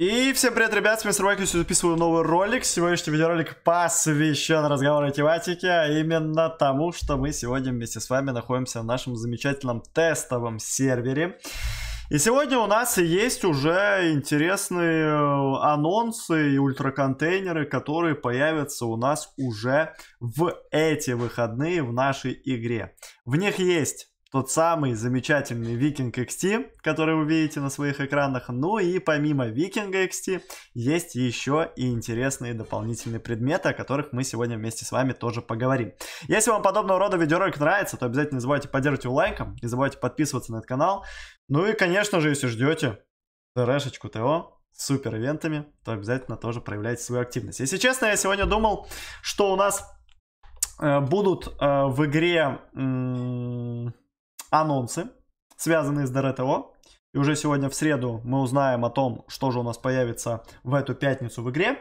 И всем привет, ребят, с вами Срвайклис, записываю новый ролик. Сегодняшний видеоролик посвящен разговорной тематике, а именно тому, что мы сегодня вместе с вами находимся в нашем замечательном тестовом сервере. И сегодня у нас есть уже интересные э, анонсы и ультраконтейнеры, которые появятся у нас уже в эти выходные в нашей игре. В них есть тот самый замечательный Викинг XT, который вы видите на своих экранах. Ну и помимо Викинга XT есть еще и интересные дополнительные предметы, о которых мы сегодня вместе с вами тоже поговорим. Если вам подобного рода видеоролик нравится, то обязательно не забывайте поддерживать его лайком, не забывайте подписываться на этот канал. Ну и, конечно же, если ждете трэшечку ТО, супер ивентами, то обязательно тоже проявляйте свою активность. Если честно, я сегодня думал, что у нас э, будут э, в игре анонсы, связанные с ДРТО. И уже сегодня в среду мы узнаем о том, что же у нас появится в эту пятницу в игре.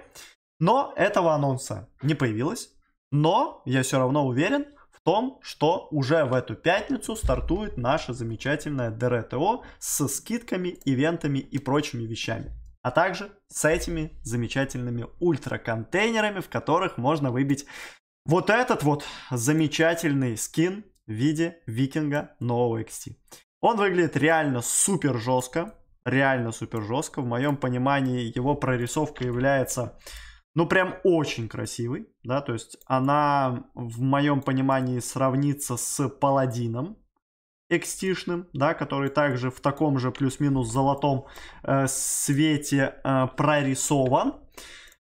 Но этого анонса не появилось. Но я все равно уверен в том, что уже в эту пятницу стартует наше замечательное ДРТО со скидками, ивентами и прочими вещами. А также с этими замечательными ультра-контейнерами, в которых можно выбить вот этот вот замечательный скин в виде викинга нового XT. Он выглядит реально супер жестко, реально супер жестко. В моем понимании его прорисовка является, ну, прям очень красивой, да, то есть она, в моем понимании, сравнится с паладином, экстишным, да, который также в таком же плюс-минус золотом э, свете э, прорисован.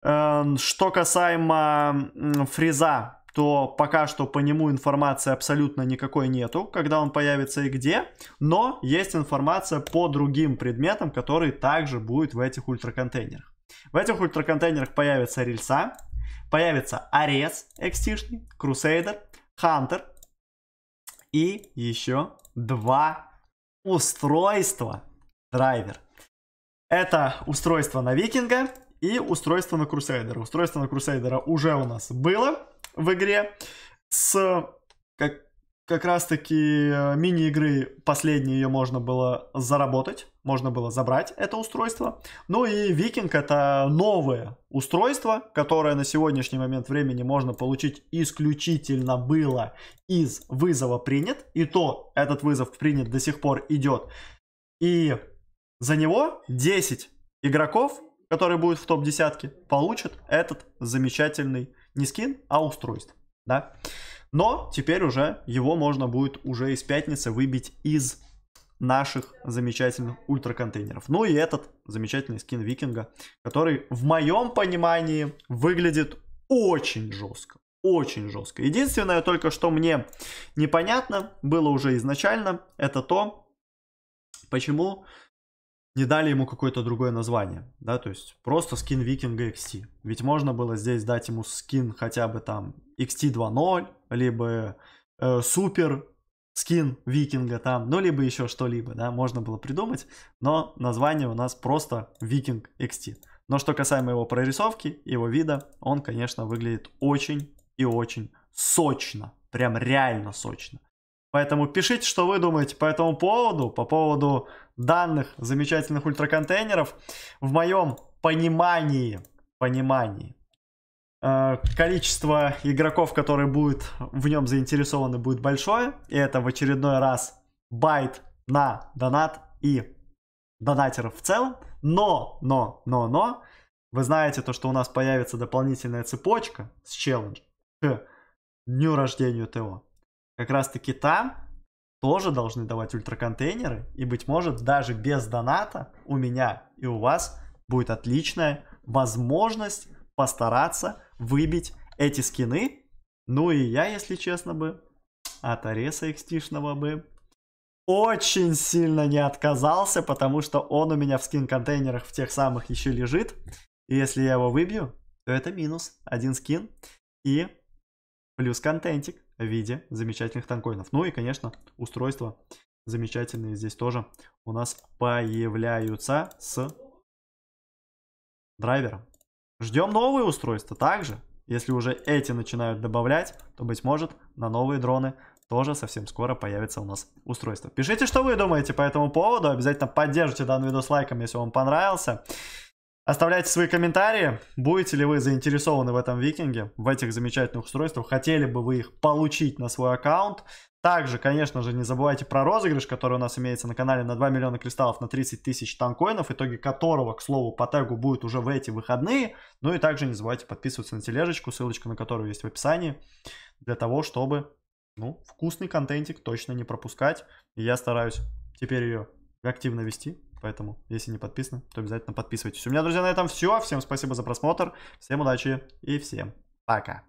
Э, что касаемо э, фреза, то пока что по нему информации абсолютно никакой нету, когда он появится и где, но есть информация по другим предметам, которые также будут в этих ультраконтейнерах. В этих ультраконтейнерах появится рельса, появится Арес экстишный, Крусейдер, Хантер и еще два устройства драйвер. Это устройство на Викинга и устройство на Крусейдера. Устройство на Крусейдера уже у нас было в игре с как, как раз-таки э, мини-игры последние ее можно было заработать, можно было забрать это устройство. Ну и Викинг это новое устройство, которое на сегодняшний момент времени можно получить исключительно было из вызова принят. И то этот вызов принят до сих пор идет. И за него 10 игроков, которые будут в топ-десятке, получат этот замечательный не скин, а устройств, да. Но теперь уже его можно будет уже из пятницы выбить из наших замечательных ультраконтейнеров. Ну и этот замечательный скин Викинга, который в моем понимании выглядит очень жестко. Очень жестко. Единственное только, что мне непонятно, было уже изначально, это то, почему не дали ему какое-то другое название, да, то есть просто скин Викинга XT. Ведь можно было здесь дать ему скин хотя бы там XT 2.0, либо э, супер скин Викинга там, ну, либо еще что-либо, да, можно было придумать, но название у нас просто Викинг XT. Но что касаемо его прорисовки, его вида, он, конечно, выглядит очень и очень сочно, прям реально сочно. Поэтому пишите, что вы думаете по этому поводу, по поводу данных замечательных ультраконтейнеров. В моем понимании, понимании, э, количество игроков, которые будут в нем заинтересованы, будет большое. И это в очередной раз байт на донат и донатеров в целом. Но, но, но, но, вы знаете то, что у нас появится дополнительная цепочка с челленджем к дню рождения ТО как раз-таки там тоже должны давать ультраконтейнеры. И, быть может, даже без доната у меня и у вас будет отличная возможность постараться выбить эти скины. Ну и я, если честно бы, от Ареса Экстишного бы очень сильно не отказался, потому что он у меня в скин-контейнерах в тех самых еще лежит. И если я его выбью, то это минус один скин и плюс контентик в виде замечательных танкоинов. Ну и, конечно, устройства замечательные здесь тоже у нас появляются с драйвером. Ждем новые устройства также. Если уже эти начинают добавлять, то, быть может, на новые дроны тоже совсем скоро появится у нас устройство. Пишите, что вы думаете по этому поводу. Обязательно поддержите данный видос лайком, если он понравился. Оставляйте свои комментарии, будете ли вы заинтересованы в этом викинге, в этих замечательных устройствах, хотели бы вы их получить на свой аккаунт. Также, конечно же, не забывайте про розыгрыш, который у нас имеется на канале на 2 миллиона кристаллов на 30 тысяч танкоинов, итоги которого, к слову, по тегу будет уже в эти выходные. Ну и также не забывайте подписываться на тележечку, ссылочка на которую есть в описании, для того, чтобы ну, вкусный контентик точно не пропускать. И я стараюсь теперь ее активно вести. Поэтому, если не подписаны, то обязательно подписывайтесь. У меня, друзья, на этом все. Всем спасибо за просмотр. Всем удачи и всем пока.